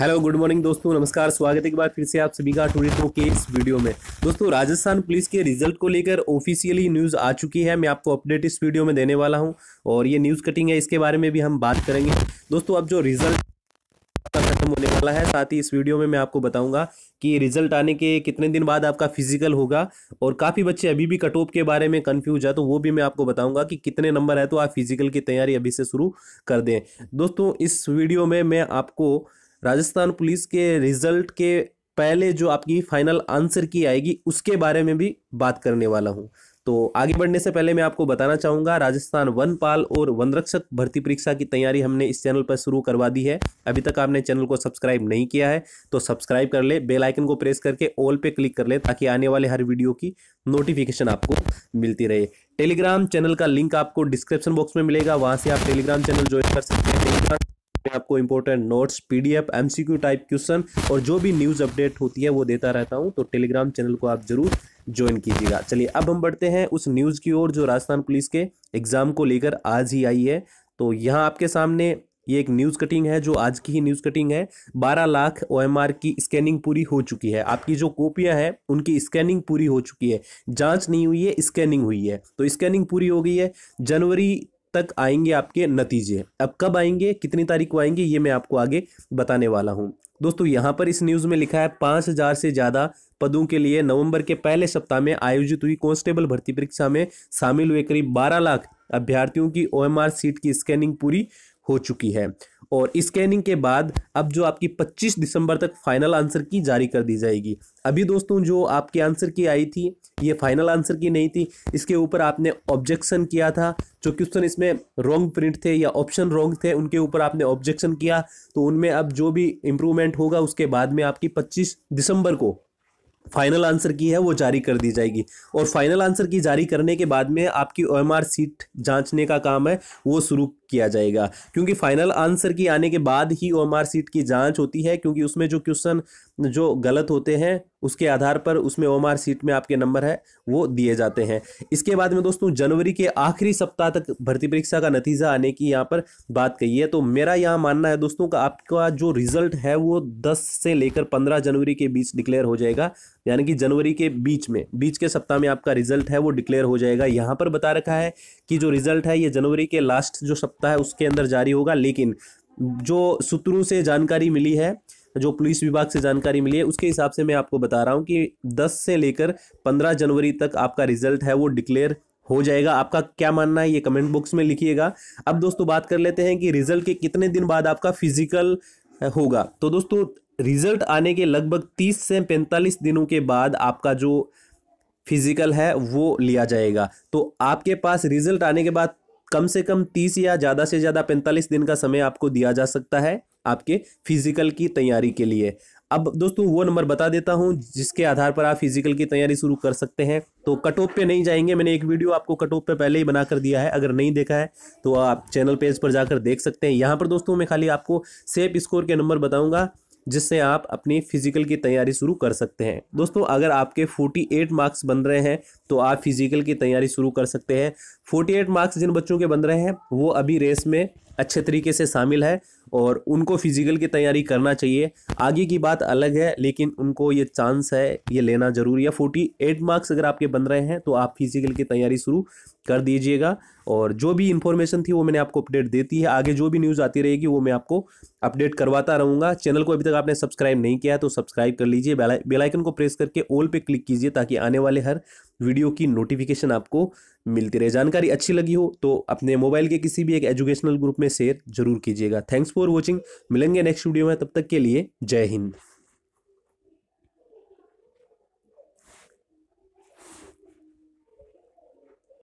hello good morning दोस्तों नमस्कार स्वागत है एक बार फिर से आप सभी का टूरिस्टों के इस वीडियो में दोस्तों राजस्थान पुलिस के रिजल्ट को लेकर ऑफिशियली न्यूज़ आ चुकी है मैं आपको अपडेट इस वीडियो में देने वाला हूं और ये न्यूज़ कटिंग है इसके बारे में भी हम बात करेंगे दोस्तों अब जो रिजल्ट खत्म होने वाला है साथ ही इस वीडियो में मैं आपको बताऊंगा कि रिजल्ट आने के कितने दिन बाद आपका फिजिकल होगा और काफ़ी बच्चे अभी भी कट ऑफ के बारे में कन्फ्यूज है तो वो भी मैं आपको बताऊंगा कि कितने नंबर है तो आप फिजिकल की तैयारी अभी से शुरू कर दें दोस्तों इस वीडियो में मैं आपको राजस्थान पुलिस के रिजल्ट के पहले जो आपकी फाइनल आंसर की आएगी उसके बारे में भी बात करने वाला हूँ तो आगे बढ़ने से पहले मैं आपको बताना चाहूँगा राजस्थान वन पाल और वनरक्षक भर्ती परीक्षा की तैयारी हमने इस चैनल पर शुरू करवा दी है अभी तक आपने चैनल को सब्सक्राइब नहीं किया है तो सब्सक्राइब कर ले बेल आइकन को प्रेस करके ऑल पे क्लिक कर ले ताकि आने वाले हर वीडियो की नोटिफिकेशन आपको मिलती रहे टेलीग्राम चैनल का लिंक आपको डिस्क्रिप्शन बॉक्स में मिलेगा वहाँ से आप टेलीग्राम चैनल ज्वाइन कर सकते हैं टेलीग्राम आपको important notes PDF MCQ type question और जो भी न्यूज़ अपडेट होती है वो देता रहता हूँ तो टेलीग्राम चैनल को आप जरूर ज्वाइन कीजिएगा चलिए अब हम बढ़ते हैं उस न्यूज़ की ओर जो राजस्थान पुलिस के एग्ज़ाम को लेकर आज ही आई है तो यहाँ आपके सामने ये एक न्यूज़ कटिंग है जो आज की ही न्यूज़ कटिंग है 12 लाख ओएमआर की स्कैनिंग पूरी हो चुकी है आपकी जो कॉपियां हैं उनकी स्कैनिंग पूरी हो चुकी है जांच नहीं हुई है स्कैनिंग हुई है तो स्कैनिंग पूरी हो गई है जनवरी तक आएंगे आपके नतीजे अब कब आएंगे कितनी तारीख को आएंगे ये मैं आपको आगे बताने वाला हूँ दोस्तों यहाँ पर इस न्यूज़ में लिखा है पाँच हज़ार से ज़्यादा पदों के लिए नवंबर के पहले सप्ताह में आयोजित हुई कांस्टेबल भर्ती परीक्षा में शामिल हुए करीब बारह लाख अभ्यर्थियों की ओएमआर सीट की स्कैनिंग पूरी हो चुकी है और स्कैनिंग के बाद अब जो आपकी 25 दिसंबर तक फाइनल आंसर की जारी कर दी जाएगी अभी दोस्तों जो आपके आंसर की आई थी ये फाइनल आंसर की नहीं थी इसके ऊपर आपने ऑब्जेक्शन किया था जो क्वेश्चन इसमें रॉन्ग प्रिंट थे या ऑप्शन रॉन्ग थे उनके ऊपर आपने ऑब्जेक्शन किया तो उनमें अब जो भी इम्प्रूवमेंट होगा उसके बाद में आपकी पच्चीस दिसंबर को फाइनल आंसर की है वो जारी कर दी जाएगी और फाइनल आंसर की जारी करने के बाद में आपकी ओ एम आर सीट जांचने का काम है वो शुरू किया जाएगा क्योंकि फाइनल आंसर की आने के बाद ही ओ सीट की जांच होती है क्योंकि उसमें जो क्वेश्चन जो गलत होते हैं उसके आधार पर उसमें ओ सीट में आपके नंबर है वो दिए जाते हैं इसके बाद में दोस्तों जनवरी के आखिरी सप्ताह तक भर्ती परीक्षा का नतीजा आने की यहाँ पर बात कही है तो मेरा यहाँ मानना है दोस्तों का आपका जो रिजल्ट है वो दस से लेकर पंद्रह जनवरी के बीच डिक्लेयर हो जाएगा यानी कि जनवरी के बीच में बीच के सप्ताह में आपका रिजल्ट है वो डिक्लेयर हो जाएगा यहाँ पर बता रखा है कि जो रिजल्ट है ये जनवरी के लास्ट जो सप्ताह सकता है उसके अंदर जारी होगा लेकिन जो सूत्रों से जानकारी मिली है जो पुलिस विभाग से जानकारी मिली है उसके हिसाब से मैं आपको बता रहा हूँ कि 10 से लेकर 15 जनवरी तक आपका रिजल्ट है वो डिक्लेयर हो जाएगा आपका क्या मानना है ये कमेंट बॉक्स में लिखिएगा अब दोस्तों बात कर लेते हैं कि रिजल्ट के कितने दिन बाद आपका फिजिकल होगा तो दोस्तों रिजल्ट आने के लगभग तीस से पैंतालीस दिनों के बाद आपका जो फिजिकल है वो लिया जाएगा तो आपके पास रिजल्ट आने के बाद कम से कम तीस या ज़्यादा से ज़्यादा पैंतालीस दिन का समय आपको दिया जा सकता है आपके फिजिकल की तैयारी के लिए अब दोस्तों वो नंबर बता देता हूँ जिसके आधार पर आप फिजिकल की तैयारी शुरू कर सकते हैं तो कट ऑफ पे नहीं जाएंगे मैंने एक वीडियो आपको कट ऑफ पे पहले ही बना कर दिया है अगर नहीं देखा है तो आप चैनल पेज पर जाकर देख सकते हैं यहाँ पर दोस्तों मैं खाली आपको सेफ स्कोर के नंबर बताऊँगा जिससे आप अपनी फिजिकल की तैयारी शुरू कर सकते हैं दोस्तों अगर आपके 48 मार्क्स बन रहे हैं तो आप फिजिकल की तैयारी शुरू कर सकते हैं 48 मार्क्स जिन बच्चों के बन रहे हैं वो अभी रेस में अच्छे तरीके से शामिल है और उनको फिजिकल की तैयारी करना चाहिए आगे की बात अलग है लेकिन उनको ये चांस है ये लेना ज़रूरी है फोर्टी एट मार्क्स अगर आपके बन रहे हैं तो आप फिजिकल की तैयारी शुरू कर दीजिएगा और जो भी इंफॉर्मेशन थी वो मैंने आपको अपडेट देती है आगे जो भी न्यूज़ आती रहेगी वो मैं आपको अपडेट करवाता रहूँगा चैनल को अभी तक आपने सब्सक्राइब नहीं किया तो सब्सक्राइब कर लीजिए बेलाइकन को प्रेस करके ऑल पे क्लिक कीजिए ताकि आने वाले हर वीडियो की नोटिफिकेशन आपको मिलती रहे जानकारी अच्छी लगी हो तो अपने मोबाइल के किसी भी एक एजुकेशनल ग्रुप में शेयर जरूर कीजिएगा थैंक्स फॉर वॉचिंग मिलेंगे नेक्स्ट वीडियो में तब तक के लिए जय हिंद